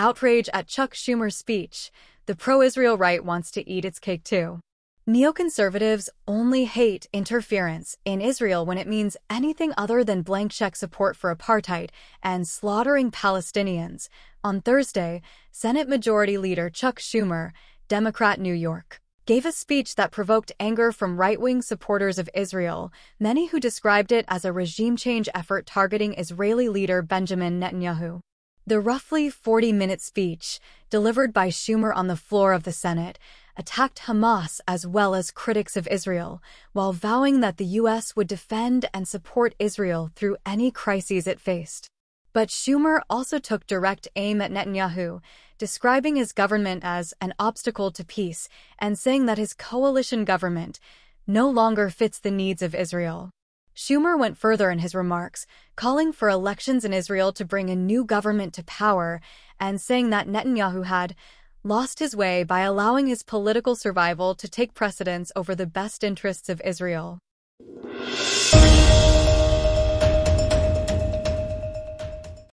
Outrage at Chuck Schumer's speech. The pro Israel right wants to eat its cake too. Neoconservatives only hate interference in Israel when it means anything other than blank check support for apartheid and slaughtering Palestinians. On Thursday, Senate Majority Leader Chuck Schumer, Democrat New York, gave a speech that provoked anger from right wing supporters of Israel, many who described it as a regime change effort targeting Israeli leader Benjamin Netanyahu. The roughly 40 minute speech delivered by Schumer on the floor of the Senate attacked Hamas as well as critics of Israel, while vowing that the U.S. would defend and support Israel through any crises it faced. But Schumer also took direct aim at Netanyahu, describing his government as an obstacle to peace and saying that his coalition government no longer fits the needs of Israel. Schumer went further in his remarks, calling for elections in Israel to bring a new government to power and saying that Netanyahu had lost his way by allowing his political survival to take precedence over the best interests of Israel.